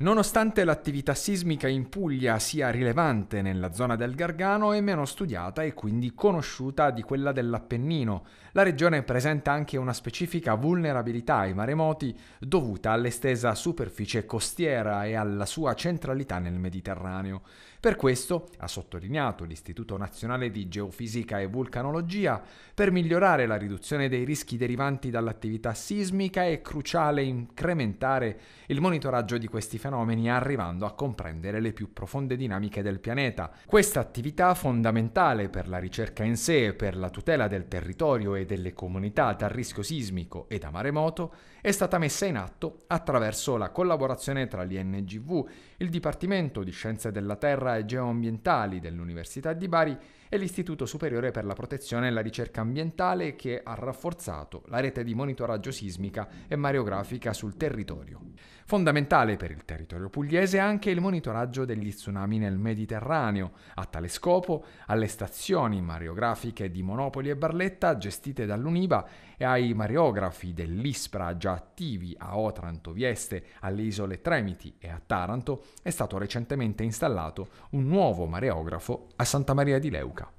Nonostante l'attività sismica in Puglia sia rilevante nella zona del Gargano, è meno studiata e quindi conosciuta di quella dell'Appennino. La regione presenta anche una specifica vulnerabilità ai maremoti dovuta all'estesa superficie costiera e alla sua centralità nel Mediterraneo. Per questo, ha sottolineato l'Istituto Nazionale di Geofisica e Vulcanologia, per migliorare la riduzione dei rischi derivanti dall'attività sismica è cruciale incrementare il monitoraggio di questi fenomeni fenomeni arrivando a comprendere le più profonde dinamiche del pianeta. Questa attività fondamentale per la ricerca in sé e per la tutela del territorio e delle comunità dal rischio sismico e da maremoto è stata messa in atto attraverso la collaborazione tra l'INGV, il Dipartimento di Scienze della Terra e Geoambientali dell'Università di Bari e l'Istituto Superiore per la Protezione e la Ricerca Ambientale che ha rafforzato la rete di monitoraggio sismica e mareografica sul territorio. Fondamentale per il territorio pugliese è anche il monitoraggio degli tsunami nel Mediterraneo. A tale scopo, alle stazioni mareografiche di Monopoli e Barletta, gestite dall'Univa, e ai mareografi dell'ISPRA già attivi a Otranto, Vieste, alle isole Tremiti e a Taranto, è stato recentemente installato un nuovo mareografo a Santa Maria di Leuca.